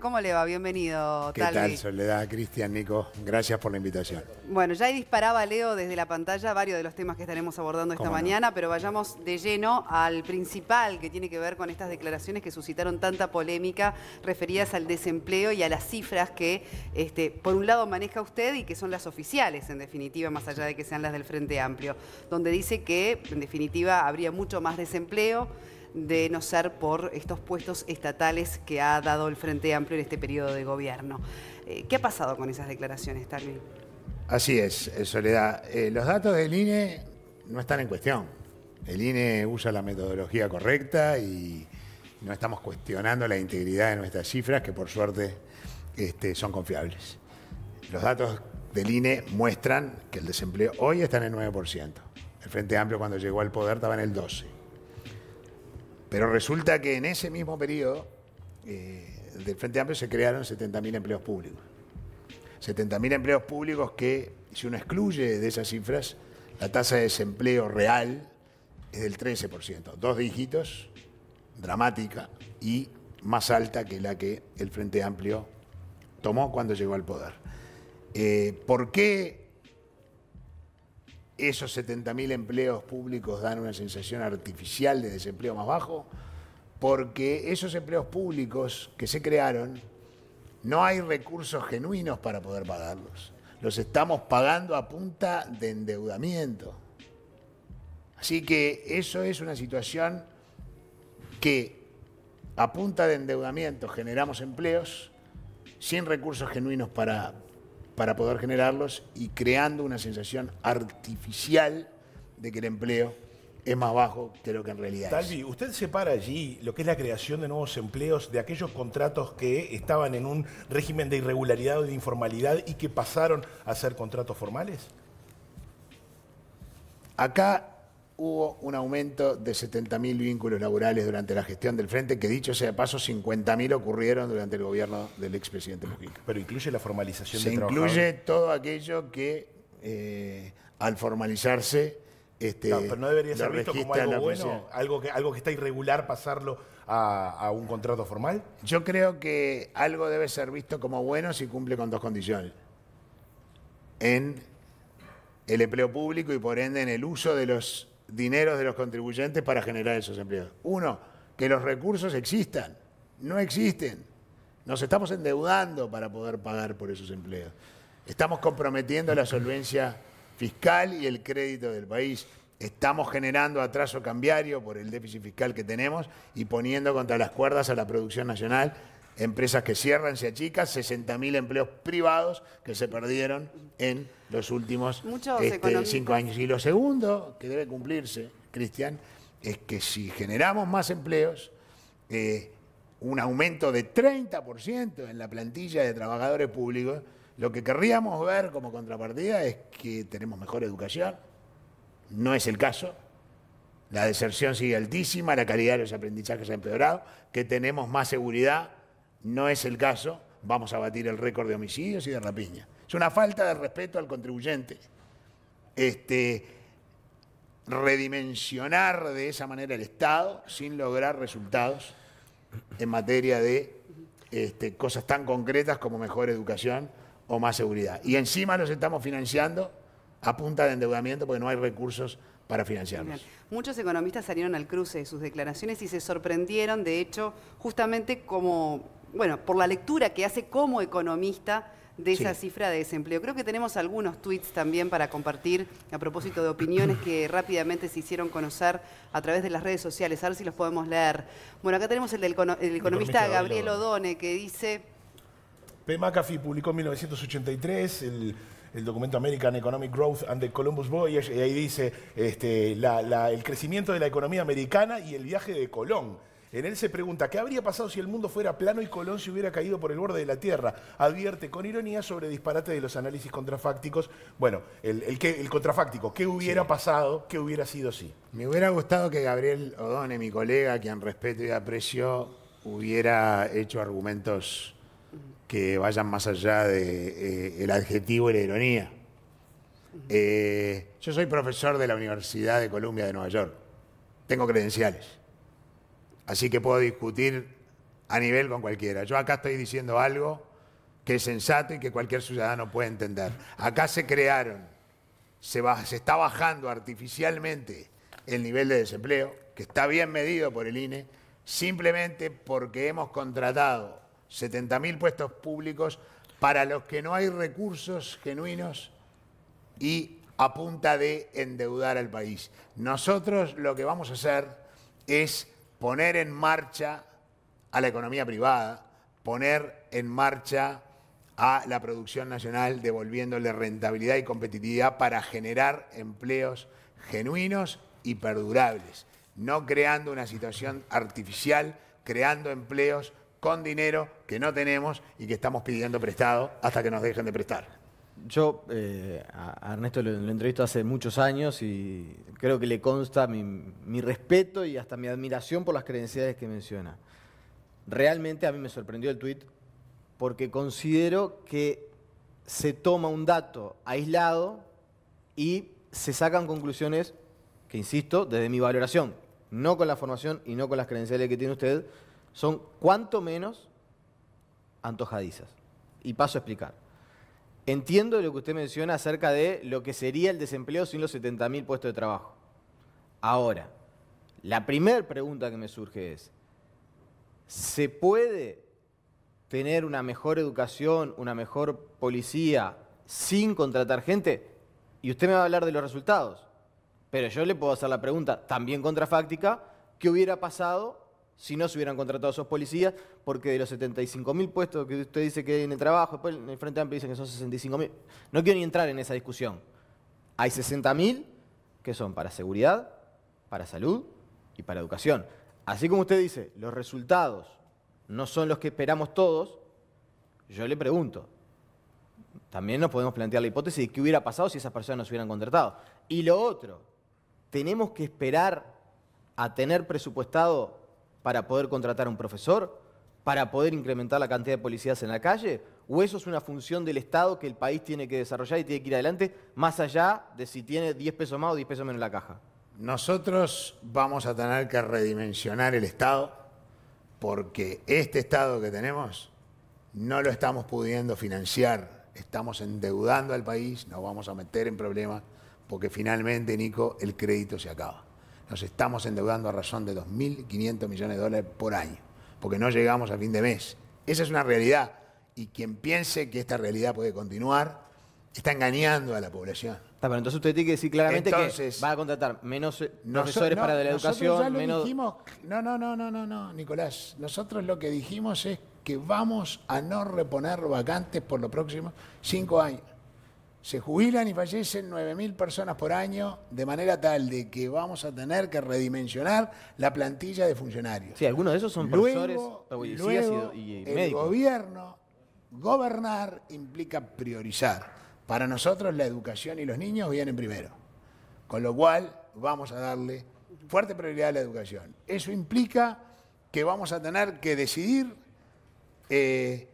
¿Cómo le va? Bienvenido, ¿Qué tal, Soledad, Cristian, Nico? Gracias por la invitación. Bueno, ya disparaba Leo desde la pantalla varios de los temas que estaremos abordando esta mañana, pero vayamos de lleno al principal que tiene que ver con estas declaraciones que suscitaron tanta polémica referidas al desempleo y a las cifras que, este, por un lado, maneja usted y que son las oficiales, en definitiva, más allá de que sean las del Frente Amplio, donde dice que, en definitiva, habría mucho más desempleo de no ser por estos puestos estatales que ha dado el Frente Amplio en este periodo de gobierno. Eh, ¿Qué ha pasado con esas declaraciones, Tarly? Así es, eh, Soledad. Eh, los datos del INE no están en cuestión. El INE usa la metodología correcta y no estamos cuestionando la integridad de nuestras cifras, que por suerte este, son confiables. Los datos del INE muestran que el desempleo hoy está en el 9%. El Frente Amplio cuando llegó al poder estaba en el 12%. Pero resulta que en ese mismo periodo eh, del Frente Amplio se crearon 70.000 empleos públicos. 70.000 empleos públicos que, si uno excluye de esas cifras, la tasa de desempleo real es del 13%, dos dígitos, dramática y más alta que la que el Frente Amplio tomó cuando llegó al poder. Eh, ¿Por qué esos 70.000 empleos públicos dan una sensación artificial de desempleo más bajo, porque esos empleos públicos que se crearon, no hay recursos genuinos para poder pagarlos. Los estamos pagando a punta de endeudamiento. Así que eso es una situación que a punta de endeudamiento generamos empleos sin recursos genuinos para, para poder generarlos y creando una sensación artificial de que el empleo es más bajo que lo que en realidad Talvi, es. usted separa allí lo que es la creación de nuevos empleos de aquellos contratos que estaban en un régimen de irregularidad o de informalidad y que pasaron a ser contratos formales? Acá hubo un aumento de 70.000 vínculos laborales durante la gestión del Frente, que dicho sea de paso, 50.000 ocurrieron durante el gobierno del expresidente Mujica. Pero incluye la formalización de Se incluye todo aquello que eh, al formalizarse... Este, no, pero no debería ser visto como algo bueno, algo que, algo que está irregular pasarlo a, un contrato formal. Yo creo que algo debe ser visto como bueno si cumple con dos condiciones. En el empleo público y por ende en el uso de los dineros de los contribuyentes para generar esos empleos. Uno, que los recursos existan. No existen. Nos estamos endeudando para poder pagar por esos empleos. Estamos comprometiendo la solvencia fiscal y el crédito del país. Estamos generando atraso cambiario por el déficit fiscal que tenemos y poniendo contra las cuerdas a la producción nacional empresas que cierran, se chicas 60.000 empleos privados que se perdieron en los últimos este, cinco años. Y lo segundo que debe cumplirse, Cristian, es que si generamos más empleos, eh, un aumento de 30% en la plantilla de trabajadores públicos, lo que querríamos ver como contrapartida es que tenemos mejor educación, no es el caso, la deserción sigue altísima, la calidad de los aprendizajes ha empeorado, que tenemos más seguridad, no es el caso, vamos a batir el récord de homicidios y de rapiña. Es una falta de respeto al contribuyente. Este, redimensionar de esa manera el Estado sin lograr resultados en materia de este, cosas tan concretas como mejor educación o más seguridad. Y encima los estamos financiando a punta de endeudamiento porque no hay recursos para financiarlos. Muchos economistas salieron al cruce de sus declaraciones y se sorprendieron, de hecho, justamente como bueno, por la lectura que hace como economista de esa cifra de desempleo. Creo que tenemos algunos tweets también para compartir a propósito de opiniones que rápidamente se hicieron conocer a través de las redes sociales. A ver si los podemos leer. Bueno, acá tenemos el del economista Gabriel Odone que dice... P. McAfee publicó en 1983 el, documento American Economic Growth and the Columbus Voyage, y ahí dice este, el crecimiento de la economía americana y el viaje de Colón en él se pregunta, ¿qué habría pasado si el mundo fuera plano y Colón se hubiera caído por el borde de la Tierra? Advierte con ironía sobre disparate de los análisis contrafácticos. Bueno, el, contrafáctico, ¿qué hubiera pasado? ¿Qué hubiera sido así? Me hubiera gustado que Gabriel Odone, mi colega, quien respeto y aprecio, hubiera hecho argumentos que vayan más allá del eh, adjetivo y la ironía. Eh, yo soy profesor de la Universidad de Columbia de Nueva York. Tengo credenciales. Así que puedo discutir a nivel con cualquiera. Yo acá estoy diciendo algo que es sensato y que cualquier ciudadano puede entender. Acá se crearon, se, va, se está bajando artificialmente el nivel de desempleo, que está bien medido por el INE, simplemente porque hemos contratado 70.000 puestos públicos para los que no hay recursos genuinos y a punta de endeudar al país. Nosotros lo que vamos a hacer es poner en marcha a la economía privada, poner en marcha a la producción nacional, devolviéndole rentabilidad y competitividad para generar empleos genuinos y perdurables, no creando una situación artificial, creando empleos con dinero que no tenemos y que estamos pidiendo prestado hasta que nos dejen de prestar. Yo eh, a Ernesto lo, entrevisto hace muchos años y creo que le consta mi, mi, respeto y hasta mi admiración por las credenciales que menciona. Realmente a mí me sorprendió el tuit porque considero que se toma un dato aislado y se sacan conclusiones que, insisto, desde mi valoración, no con la formación y no con las credenciales que tiene usted, son cuanto menos antojadizas. Y paso a explicar. Entiendo lo que usted menciona acerca de lo que sería el desempleo sin los 70.000 puestos de trabajo. Ahora, la primera pregunta que me surge es, ¿se puede tener una mejor educación, una mejor policía sin contratar gente? Y usted me va a hablar de los resultados, pero yo le puedo hacer la pregunta también contrafáctica, ¿qué hubiera pasado si no se hubieran contratado esos policías, porque de los 75.000 puestos que usted dice que hay en el trabajo, después en el Frente Amplio dicen que son 65.000. No quiero ni entrar en esa discusión. Hay 60.000 que son para seguridad, para salud y para educación. Así como usted dice, los resultados no son los que esperamos todos, yo le pregunto, también nos podemos plantear la hipótesis de qué hubiera pasado si esas personas no se hubieran contratado. Y lo otro, tenemos que esperar a tener presupuestado para poder contratar a un profesor? ¿Para poder incrementar la cantidad de policías en la calle? ¿O eso es una función del Estado que el país tiene que desarrollar y tiene que ir adelante, más allá de si tiene 10 pesos más o 10 pesos menos en la caja? Nosotros vamos a tener que redimensionar el Estado porque este Estado que tenemos no lo estamos pudiendo financiar, estamos endeudando al país, nos vamos a meter en problemas porque finalmente, Nico, el crédito se acaba nos estamos endeudando a razón de 2.500 millones de dólares por año, porque no llegamos a fin de mes. Esa es una realidad. Y quien piense que esta realidad puede continuar, está engañando a la población. entonces usted tiene que decir claramente que va a contratar menos eh, profesores para la educación, no, no, no, no, no, no, Nicolás. Nosotros lo que dijimos es que vamos a no reponer vacantes por los próximos cinco años se jubilan y fallecen 9.000 personas por año, de manera tal de que vamos a tener que redimensionar la plantilla de funcionarios. Sí, algunos de esos son profesores, y, y, médicos. El gobierno, gobernar implica priorizar. Para nosotros la educación y los niños vienen primero. Con lo cual vamos a darle fuerte prioridad a la educación. Eso implica que vamos a tener que decidir eh,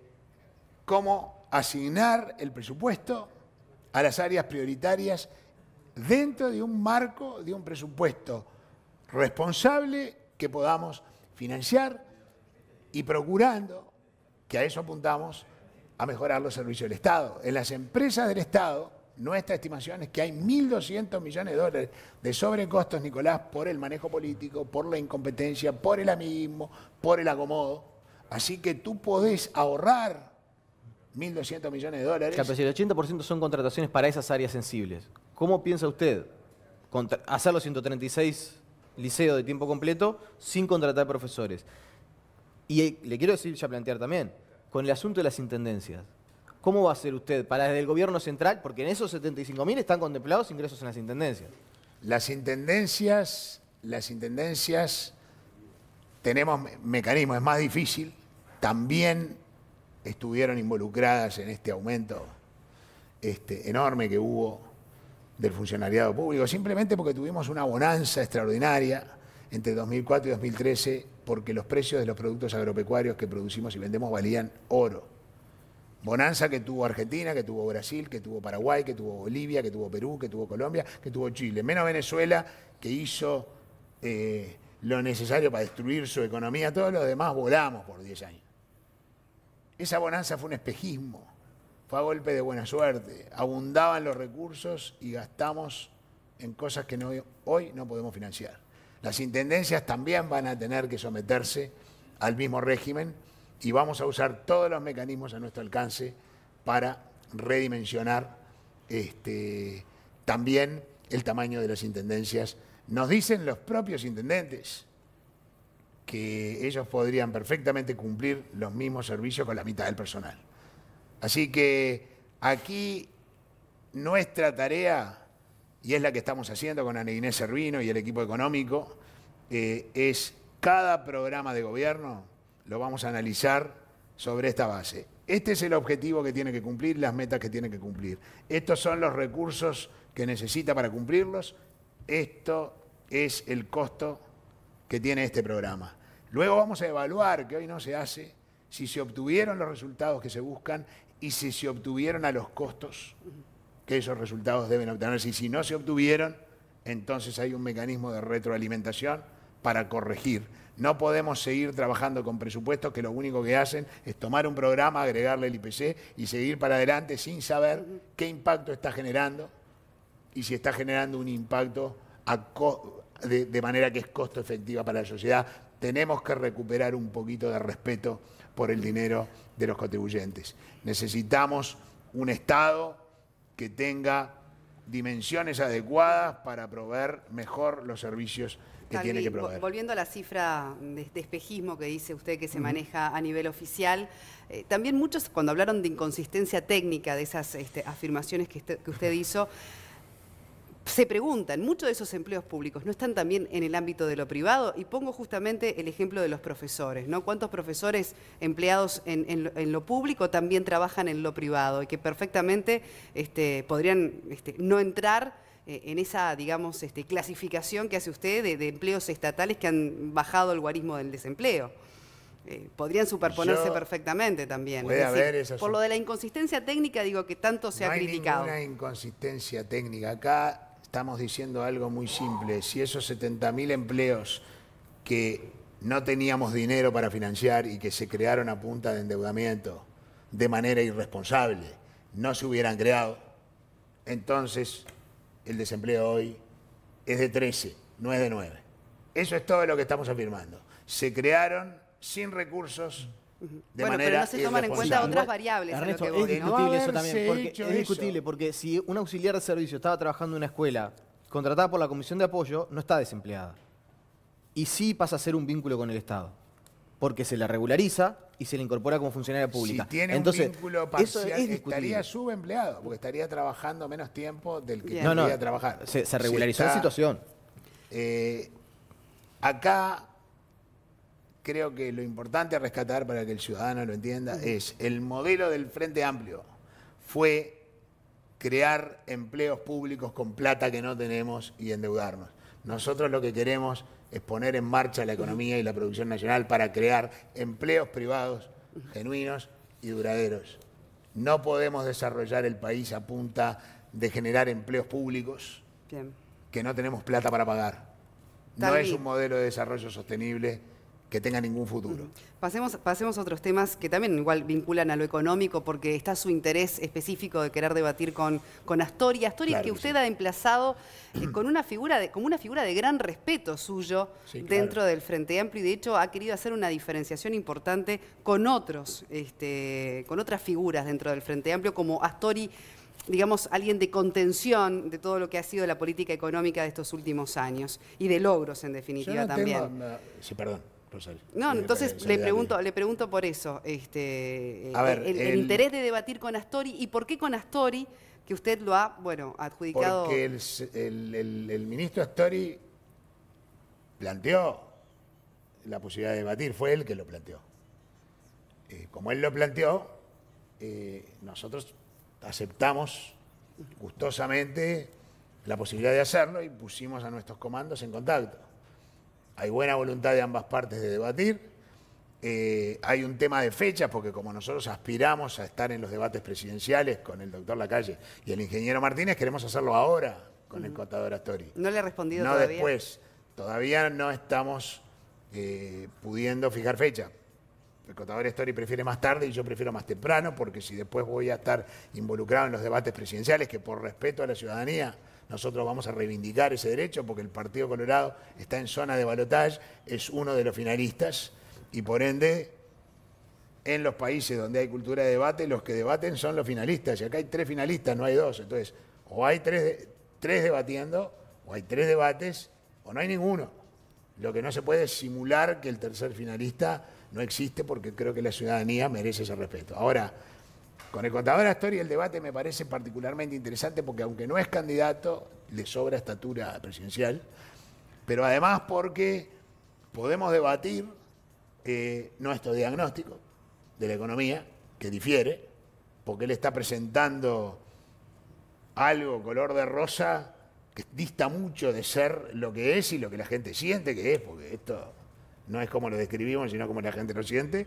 cómo asignar el presupuesto a las áreas prioritarias dentro de un marco de un presupuesto responsable que podamos financiar y procurando, que a eso apuntamos, a mejorar los servicios del Estado. En las empresas del Estado, nuestra estimación es que hay 1.200 millones de dólares de sobrecostos, Nicolás, por el manejo político, por la incompetencia, por el amiguismo, por el acomodo. Así que tú podés ahorrar 1.200 millones de dólares. el 80% son contrataciones para esas áreas sensibles, ¿cómo piensa usted hacer los 136 liceos de tiempo completo sin contratar profesores? Y eh, le quiero decir, ya plantear también, con el asunto de las intendencias, ¿cómo va a ser usted para desde el gobierno central? Porque en esos 75.000 están contemplados ingresos en las intendencias. Las intendencias, las intendencias tenemos mecanismos, es más difícil. También estuvieron involucradas en este aumento este, enorme que hubo del funcionariado público, simplemente porque tuvimos una bonanza extraordinaria entre 2004 y 2013, porque los precios de los productos agropecuarios que producimos y vendemos valían oro. Bonanza que tuvo Argentina, que tuvo Brasil, que tuvo Paraguay, que tuvo Bolivia, que tuvo Perú, que tuvo Colombia, que tuvo Chile, menos Venezuela, que hizo eh, lo necesario para destruir su economía, todos los demás volamos por 10 años. Esa bonanza fue un espejismo, fue a golpe de buena suerte. Abundaban los recursos y gastamos en cosas que hoy no podemos financiar. Las intendencias también van a tener que someterse al mismo régimen y vamos a usar todos los mecanismos a nuestro alcance para redimensionar este, también el tamaño de las intendencias. Nos dicen los propios intendentes que ellos podrían perfectamente cumplir los mismos servicios con la mitad del personal. Así que aquí nuestra tarea, y es la que estamos haciendo con Ana Inés Servino y el equipo económico, eh, es cada programa de gobierno lo vamos a analizar sobre esta base. Este es el objetivo que tiene que cumplir, las metas que tiene que cumplir. Estos son los recursos que necesita para cumplirlos. Esto es el costo que tiene este programa. Luego vamos a evaluar, que hoy no se hace, si se obtuvieron los resultados que se buscan y si se obtuvieron a los costos que esos resultados deben obtenerse. Y si no se obtuvieron, entonces hay un mecanismo de retroalimentación para corregir. No podemos seguir trabajando con presupuestos que lo único que hacen es tomar un programa, agregarle el IPC y seguir para adelante sin saber qué impacto está generando y si está generando un impacto de, de manera que es costo efectiva para la sociedad, tenemos que recuperar un poquito de respeto por el dinero de los contribuyentes. Necesitamos un Estado que tenga dimensiones adecuadas para proveer mejor los servicios que tiene que proveer. Volviendo a la cifra de, espejismo que dice usted que se maneja a nivel oficial, eh, también muchos cuando hablaron de inconsistencia técnica de esas este, afirmaciones que usted hizo, se preguntan, muchos de esos empleos públicos no están también en el ámbito de lo privado y pongo justamente el ejemplo de los profesores, ¿no? ¿Cuántos profesores empleados en, lo, público también trabajan en lo privado y que perfectamente este, podrían este, no entrar eh, en esa, digamos, este, clasificación que hace usted de, empleos estatales que han bajado el guarismo del desempleo? Eh, podrían superponerse perfectamente también. por lo de la inconsistencia técnica, digo que tanto se ha hay criticado. inconsistencia técnica acá estamos diciendo algo muy simple. Si esos 70.000 empleos que no teníamos dinero para financiar y que se crearon a punta de endeudamiento de manera irresponsable, no se hubieran creado, entonces el desempleo hoy es de 13, no es de 9. Eso es todo lo que estamos afirmando. Se crearon sin recursos bueno, pero no se toman en cuenta otras variables. es discutible eso también. Porque es discutible porque si un auxiliar de servicio estaba trabajando en una escuela contratada por la Comisión de Apoyo, no está desempleada. Y sí pasa a ser un vínculo con el Estado. Porque se la regulariza y se le incorpora como funcionaria pública. tiene Entonces, un vínculo parcial, estaría subempleado, porque estaría trabajando menos tiempo del que quería no, trabajar. Se, regularizó la situación. Eh, acá creo que lo importante a rescatar para que el ciudadano lo entienda es el modelo del Frente Amplio fue crear empleos públicos con plata que no tenemos y endeudarnos. Nosotros lo que queremos es poner en marcha la economía y la producción nacional para crear empleos privados genuinos y duraderos. No podemos desarrollar el país a punta de generar empleos públicos que no tenemos plata para pagar. No es un modelo de desarrollo sostenible que tenga ningún futuro. Pasemos, a otros temas que también igual vinculan a lo económico, porque está su interés específico de querer debatir con, con Astori Astoria que, usted ha emplazado eh, con una figura de, como una figura de gran respeto suyo dentro del Frente Amplio y de hecho ha querido hacer una diferenciación importante con otros, este, con otras figuras dentro del Frente Amplio, como Astori digamos, alguien de contención de todo lo que ha sido la política económica de estos últimos años y de logros, en definitiva, también. sí, perdón. No, entonces le pregunto, le pregunto por eso, este, eh, A ver, el, interés de debatir con Astori y por qué con Astori, que usted lo ha, bueno, adjudicado. Porque el, ministro Astori planteó la posibilidad de debatir, fue él que lo planteó. Eh, como él lo planteó, eh, nosotros aceptamos gustosamente la posibilidad de hacerlo y pusimos a nuestros comandos en contacto hay buena voluntad de ambas partes de debatir. Eh, hay un tema de fecha, porque como nosotros aspiramos a estar en los debates presidenciales con el doctor Lacalle y el ingeniero Martínez, queremos hacerlo ahora con el contador Astori. No le ha respondido no todavía. No después. Todavía no estamos eh, pudiendo fijar fecha. El contador Astori prefiere más tarde y yo prefiero más temprano, porque si después voy a estar involucrado en los debates presidenciales, que por respeto a la ciudadanía nosotros vamos a reivindicar ese derecho porque el Partido Colorado está en zona de balotaje, es uno de los finalistas y por ende en los países donde hay cultura de debate, los que debaten son los finalistas. Y acá hay tres finalistas, no hay dos. Entonces, o hay tres, debatiendo, o hay tres debates, o no hay ninguno. Lo que no se puede es simular que el tercer finalista no existe porque creo que la ciudadanía merece ese respeto. Ahora, con el contador historia el debate me parece particularmente interesante porque aunque no es candidato, le sobra estatura presidencial, pero además porque podemos debatir eh, nuestro diagnóstico de la economía, que difiere, porque él está presentando algo color de rosa que dista mucho de ser lo que es y lo que la gente siente que es, porque esto no es como lo describimos, sino como la gente lo siente,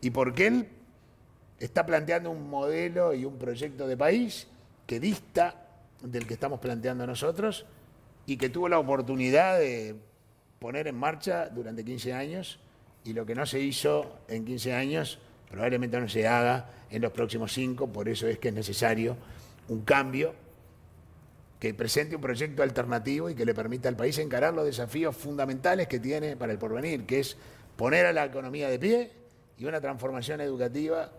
y porque él está planteando un modelo y un proyecto de país que dista del que estamos planteando nosotros y que tuvo la oportunidad de poner en marcha durante 15 años y lo que no se hizo en 15 años probablemente no se haga en los próximos 5, por eso es que es necesario un cambio que presente un proyecto alternativo y que le permita al país encarar los desafíos fundamentales que tiene para el porvenir, que es poner a la economía de pie y una transformación educativa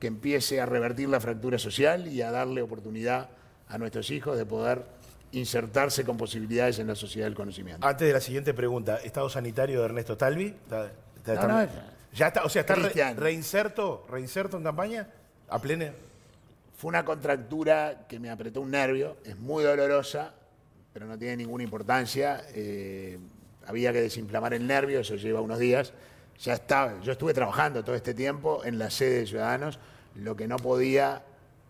que empiece a revertir la fractura social y a darle oportunidad a nuestros hijos de poder insertarse con posibilidades en la sociedad del conocimiento. Antes de la siguiente pregunta, ¿estado sanitario de Ernesto Talvi? ¿Está, ¿Ya está? O sea, ¿está reinserto, reinserto en campaña? ¿A plena? Fue una contractura que me apretó un nervio, es muy dolorosa, pero no tiene ninguna importancia. Eh, había que desinflamar el nervio, eso lleva unos días ya estaba, yo estuve trabajando todo este tiempo en la sede de Ciudadanos, lo que no podía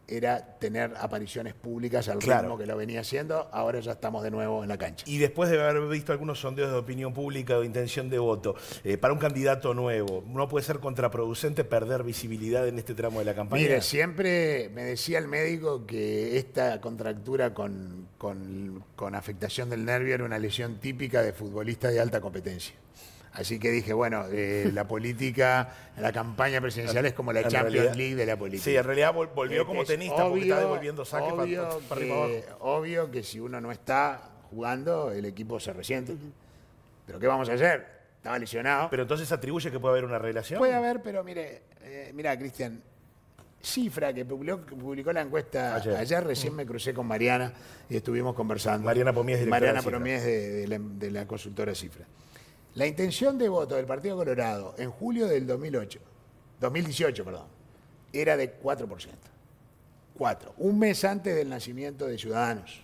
era tener apariciones públicas al ritmo que lo venía haciendo, ahora ya estamos de nuevo en la cancha. Y después de haber visto algunos sondeos de opinión pública o intención de voto, eh, para un candidato nuevo, ¿no puede ser contraproducente perder visibilidad en este tramo de la campaña? Mire, siempre me decía el médico que esta contractura con, con afectación del nervio era una lesión típica de futbolista de alta competencia. Así que dije, bueno, eh, la política, la campaña presidencial es como la Champions League de la política. Sí, en realidad volvió como tenista obvio, porque está devolviendo saques obvio para, para que, Obvio que si uno no está jugando, el equipo se resiente. Pero ¿qué vamos a hacer? Estaba lesionado. Pero entonces atribuye que puede haber una relación. Puede haber, pero mire, eh, mira, Cristian, cifra que publicó, publicó la encuesta ayer. recién mm. me crucé con Mariana y estuvimos conversando. Mariana Pomies, Mariana Pomies de, la, de la consultora Cifra. La intención de voto del Partido Colorado en julio del 2008, 2018 perdón, era de 4%. 4. Un mes antes del nacimiento de Ciudadanos,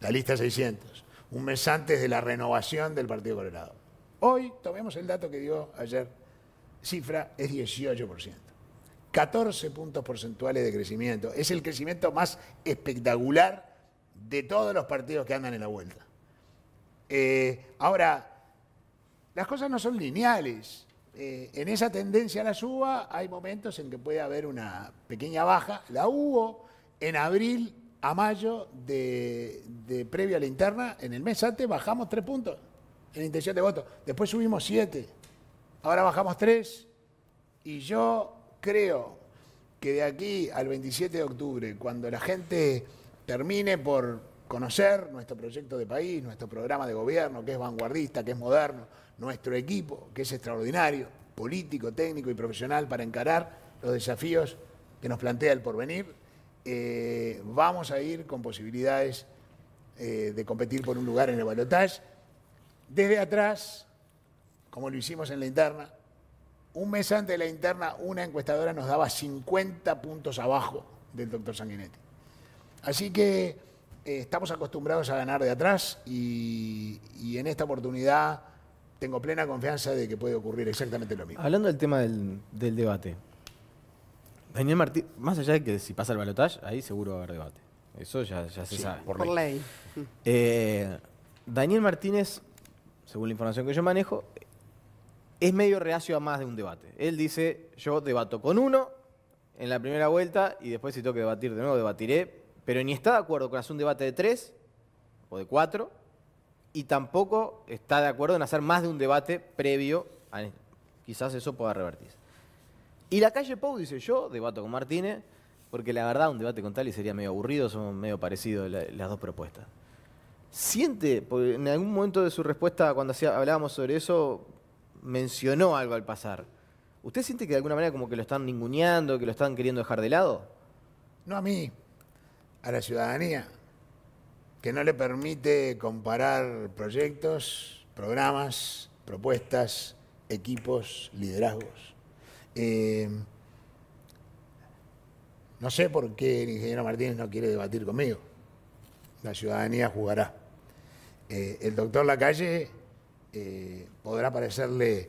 la lista 600. Un mes antes de la renovación del Partido Colorado. Hoy, tomemos el dato que dio ayer, cifra es 18%. 14 puntos porcentuales de crecimiento. Es el crecimiento más espectacular de todos los partidos que andan en la vuelta. Eh, ahora, las cosas no son lineales. Eh, en esa tendencia a la suba hay momentos en que puede haber una pequeña baja. La hubo en abril a mayo de, previa previo a la interna, en el mes antes bajamos tres puntos en intención de voto. Después subimos siete, ahora bajamos tres. Y yo creo que de aquí al 27 de octubre, cuando la gente termine por conocer nuestro proyecto de país, nuestro programa de gobierno, que es vanguardista, que es moderno, nuestro equipo, que es extraordinario, político, técnico y profesional, para encarar los desafíos que nos plantea el porvenir, eh, vamos a ir con posibilidades eh, de competir por un lugar en el balotaje. Desde atrás, como lo hicimos en la interna, un mes antes de la interna, una encuestadora nos daba 50 puntos abajo del doctor Sanguinetti. Así que eh, estamos acostumbrados a ganar de atrás y en esta oportunidad tengo plena confianza de que puede ocurrir exactamente lo mismo. Hablando del tema del, debate, Daniel Martín más allá de que si pasa el balotaje, ahí seguro va a haber debate. Eso ya, se sabe. Por ley. Eh, Daniel Martínez, según la información que yo manejo, es medio reacio a más de un debate. Él dice, yo debato con uno en la primera vuelta y después si tengo que debatir de nuevo, debatiré. Pero ni está de acuerdo con hacer un debate de tres o de cuatro y tampoco está de acuerdo en hacer más de un debate previo. A, quizás eso pueda revertirse. Y la calle Pou dice, yo debato con Martínez, porque la verdad un debate con Tali sería medio aburrido, son medio parecidos las dos propuestas. Siente, porque en algún momento de su respuesta cuando hablábamos sobre eso, mencionó algo al pasar. ¿Usted siente que de alguna manera como que lo están ninguneando, que lo están queriendo dejar de lado? No a mí, a la ciudadanía que no le permite comparar proyectos, programas, propuestas, equipos, liderazgos. Eh, no sé por qué el ingeniero Martínez no quiere debatir conmigo. La ciudadanía jugará. Eh, el doctor Lacalle eh, podrá parecerle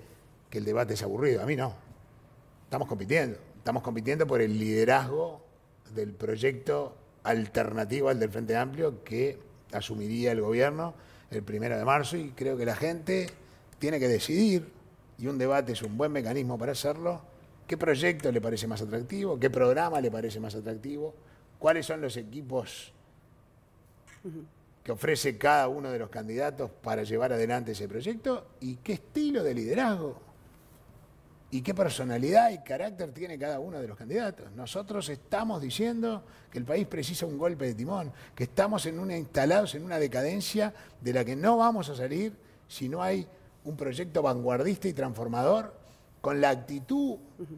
que el debate es aburrido. A mí no. Estamos compitiendo. Estamos compitiendo por el liderazgo del proyecto alternativa al del Frente Amplio que asumiría el gobierno el primero de marzo y creo que la gente tiene que decidir, y un debate es un buen mecanismo para hacerlo, qué proyecto le parece más atractivo, qué programa le parece más atractivo, cuáles son los equipos que ofrece cada uno de los candidatos para llevar adelante ese proyecto y qué estilo de liderazgo y qué personalidad y carácter tiene cada uno de los candidatos. Nosotros estamos diciendo que el país precisa un golpe de timón, que estamos instalados en una decadencia de la que no vamos a salir si no hay un proyecto vanguardista y transformador con la actitud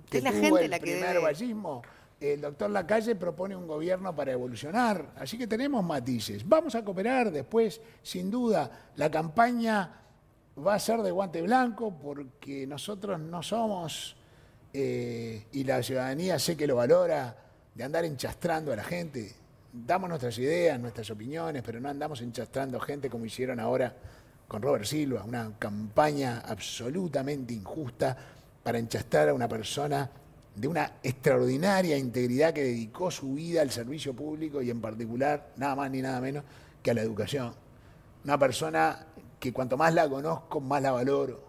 que la tuvo el primer vallismo. El doctor Lacalle propone un gobierno para evolucionar, así que tenemos matices. Vamos a cooperar después, sin duda, la campaña va a ser de guante blanco porque nosotros no somos, eh, y la ciudadanía sé que lo valora, de andar enchastrando a la gente. Damos nuestras ideas, nuestras opiniones, pero no andamos enchastrando gente como hicieron ahora con Robert Silva, una campaña absolutamente injusta para enchastrar a una persona de una extraordinaria integridad que dedicó su vida al servicio público y en particular, nada más ni nada menos, que a la educación. Una persona que cuanto más la conozco, más la valoro.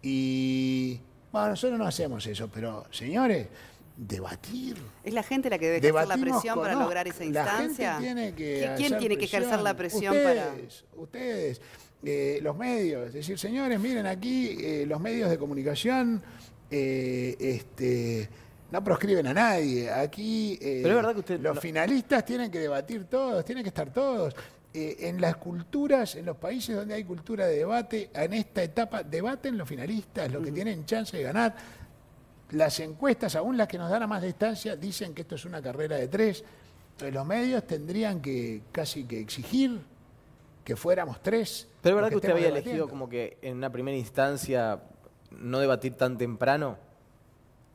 Y bueno, nosotros no hacemos eso, pero señores, debatir. ¿Es la gente la que debe ejercer la presión para lograr esa instancia? ¿Quién tiene que ejercer la presión para...? Ustedes, eh, los medios. Es decir, señores, miren aquí, eh, los medios de comunicación eh, este, no proscriben a nadie. Aquí los finalistas tienen que debatir todos, tienen que estar todos. Eh, en las culturas, en los países donde hay cultura de debate, en esta etapa debaten los finalistas, los que tienen chance de ganar. Las encuestas, aún las que nos dan a más distancia, dicen que esto es una carrera de tres. Entonces, los medios tendrían que casi que exigir que fuéramos tres. Pero es verdad que usted había elegido como que en una primera instancia no debatir tan temprano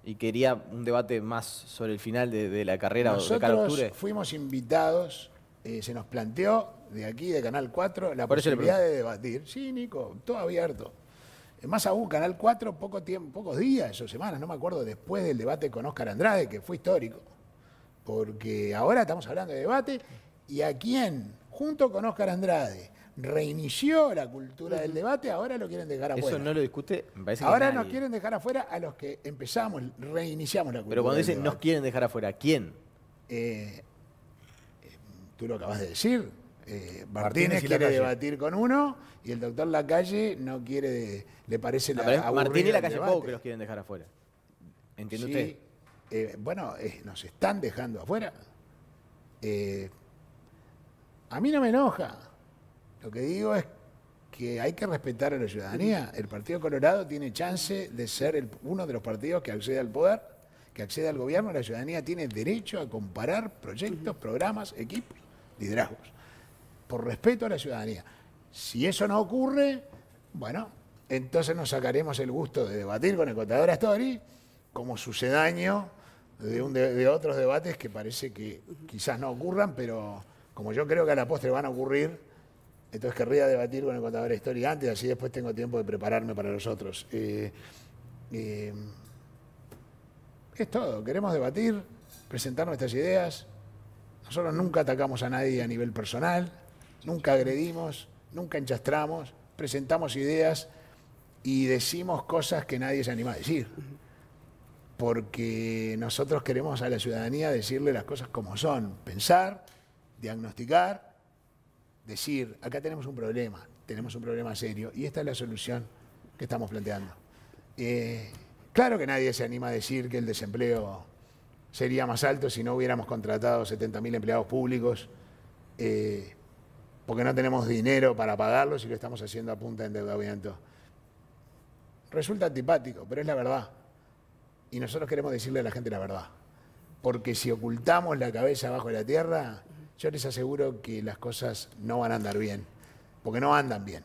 y quería un debate más sobre el final de, la carrera o de Carlos fuimos invitados eh, se nos planteó de aquí, de Canal 4, la posibilidad de debatir. Cínico, todo abierto. Eh, más aún, Canal 4, poco pocos días o semanas, no me acuerdo, después del debate con Óscar Andrade, que fue histórico. Porque ahora estamos hablando de debate y a quién, junto con Óscar Andrade, reinició la cultura del debate, ahora lo quieren dejar afuera. Eso no lo discute, Ahora nos quieren dejar afuera a los que empezamos, reiniciamos la cultura. Pero cuando dicen nos quieren dejar afuera, ¿quién? Eh, tú lo acabas de decir, eh, Martínez, quiere debatir con uno y el doctor Lacalle no quiere, le parece no, la Martínez y Lacalle poco que los quieren dejar afuera. ¿Entiende usted? Eh, bueno, eh, nos están dejando afuera. a mí no me enoja. Lo que digo es que hay que respetar a la ciudadanía. El Partido Colorado tiene chance de ser uno de los partidos que accede al poder, que accede al gobierno. La ciudadanía tiene derecho a comparar proyectos, programas, equipos liderazgos, por respeto a la ciudadanía. Si eso no ocurre, bueno, entonces nos sacaremos el gusto de debatir con el contador Astori como sucedaño de, de, otros debates que parece que quizás no ocurran, pero como yo creo que a la postre van a ocurrir, entonces querría debatir con el contador Astori antes, así después tengo tiempo de prepararme para los otros. Eh, eh, es todo, queremos debatir, presentar nuestras ideas, nosotros nunca atacamos a nadie a nivel personal, nunca agredimos, nunca enchastramos, presentamos ideas y decimos cosas que nadie se anima a decir. Porque nosotros queremos a la ciudadanía decirle las cosas como son, pensar, diagnosticar, decir, acá tenemos un problema, tenemos un problema serio y esta es la solución que estamos planteando. Eh, claro que nadie se anima a decir que el desempleo sería más alto si no hubiéramos contratado 70.000 empleados públicos, eh, porque no tenemos dinero para pagarlos y lo estamos haciendo a punta de endeudamiento. Resulta antipático, pero es la verdad. Y nosotros queremos decirle a la gente la verdad. Porque si ocultamos la cabeza abajo de la tierra, yo les aseguro que las cosas no van a andar bien, porque no andan bien.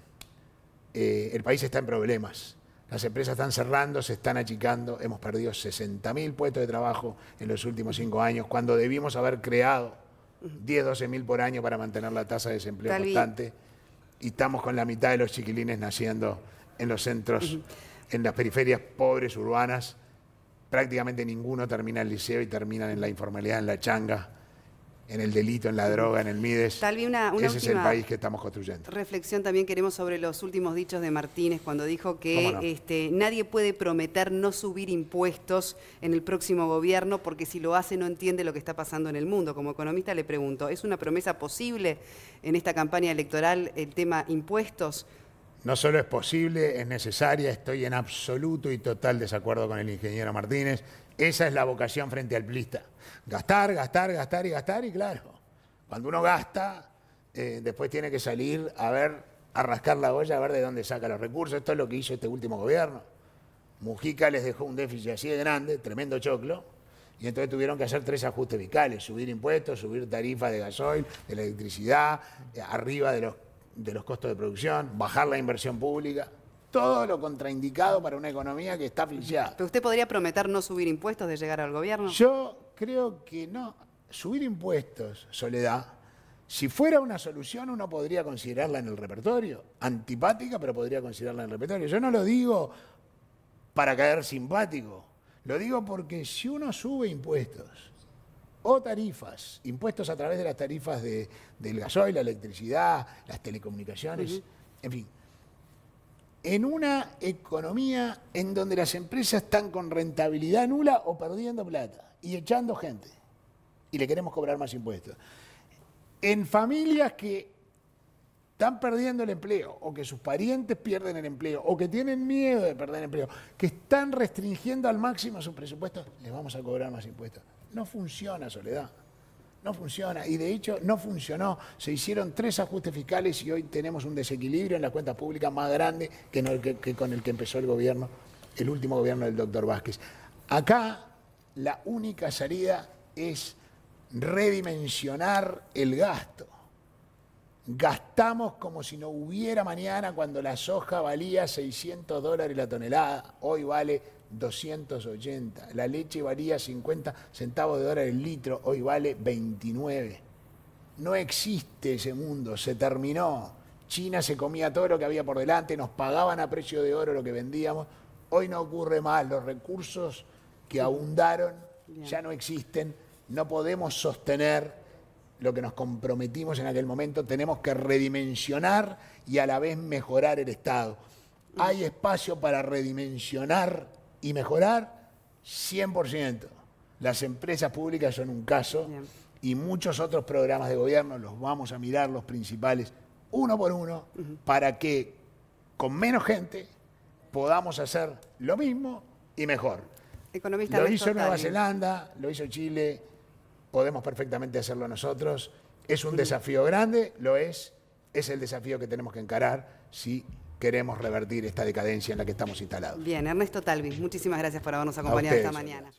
Eh, el país está en problemas. Las empresas están cerrando, se están achicando, hemos perdido 60.000 puestos de trabajo en los últimos cinco años, cuando debimos haber creado 10, 12.000 por año para mantener la tasa de desempleo constante. Y estamos con la mitad de los chiquilines naciendo en los centros, en las periferias pobres urbanas. Prácticamente ninguno termina el liceo y terminan en la informalidad, en la changa en el delito, en la droga, en el Mides. Tal vez Ese es el país que estamos construyendo. Reflexión también queremos sobre los últimos dichos de Martínez cuando dijo que este, nadie puede prometer no subir impuestos en el próximo gobierno porque si lo hace no entiende lo que está pasando en el mundo. Como economista le pregunto, ¿es una promesa posible en esta campaña electoral el tema impuestos? No solo es posible, es necesaria, estoy en absoluto y total desacuerdo con el ingeniero Martínez. Esa es la vocación frente al plista gastar, gastar, gastar y gastar, y claro, cuando uno gasta, eh, después tiene que salir a ver, a rascar la olla, a ver de dónde saca los recursos. Esto es lo que hizo este último gobierno. Mujica les dejó un déficit así de grande, tremendo choclo, y entonces tuvieron que hacer tres ajustes fiscales, subir impuestos, subir tarifas de gasoil, de la electricidad, eh, arriba de los, de los costos de producción, bajar la inversión pública todo lo contraindicado para una economía que está asfixiada. ¿Pero usted podría prometer no subir impuestos de llegar al gobierno? Yo creo que no. Subir impuestos, Soledad, si fuera una solución, uno podría considerarla en el repertorio. Antipática, pero podría considerarla en el repertorio. Yo no lo digo para caer simpático. Lo digo porque si uno sube impuestos o tarifas, impuestos a través de las tarifas de, del gasoil, la electricidad, las telecomunicaciones, en fin, en una economía en donde las empresas están con rentabilidad nula o perdiendo plata, y echando gente. Y le queremos cobrar más impuestos. En familias que están perdiendo el empleo, o que sus parientes pierden el empleo, o que tienen miedo de perder el empleo, que están restringiendo al máximo sus presupuestos, les vamos a cobrar más impuestos. No funciona, Soledad. No funciona. Y de hecho, no funcionó. Se hicieron tres ajustes fiscales y hoy tenemos un desequilibrio en las cuentas públicas más grande que, que con el que empezó el gobierno, el último gobierno del doctor Vázquez. Acá la única salida es redimensionar el gasto. Gastamos como si no hubiera mañana cuando la soja valía 600 dólares la tonelada, hoy vale 280, la leche valía 50 centavos de dólar el litro, hoy vale 29. No existe ese mundo, se terminó. China se comía todo lo que había por delante, nos pagaban a precio de oro lo que vendíamos, hoy no ocurre más, los recursos que abundaron, ya no existen, no podemos sostener lo que nos comprometimos en aquel momento, tenemos que redimensionar y a la vez mejorar el Estado. ¿Hay espacio para redimensionar y mejorar? 100%. Las empresas públicas son un caso y muchos otros programas de gobierno los vamos a mirar, los principales, uno por uno, para que con menos gente podamos hacer lo mismo y mejor lo hizo Nueva Zelanda, lo hizo Chile, podemos perfectamente hacerlo nosotros. Es un mm. desafío grande, lo es, es el desafío que tenemos que encarar si queremos revertir esta decadencia en la que estamos instalados. Bien, Ernesto Talvis, muchísimas gracias por habernos acompañado esta mañana.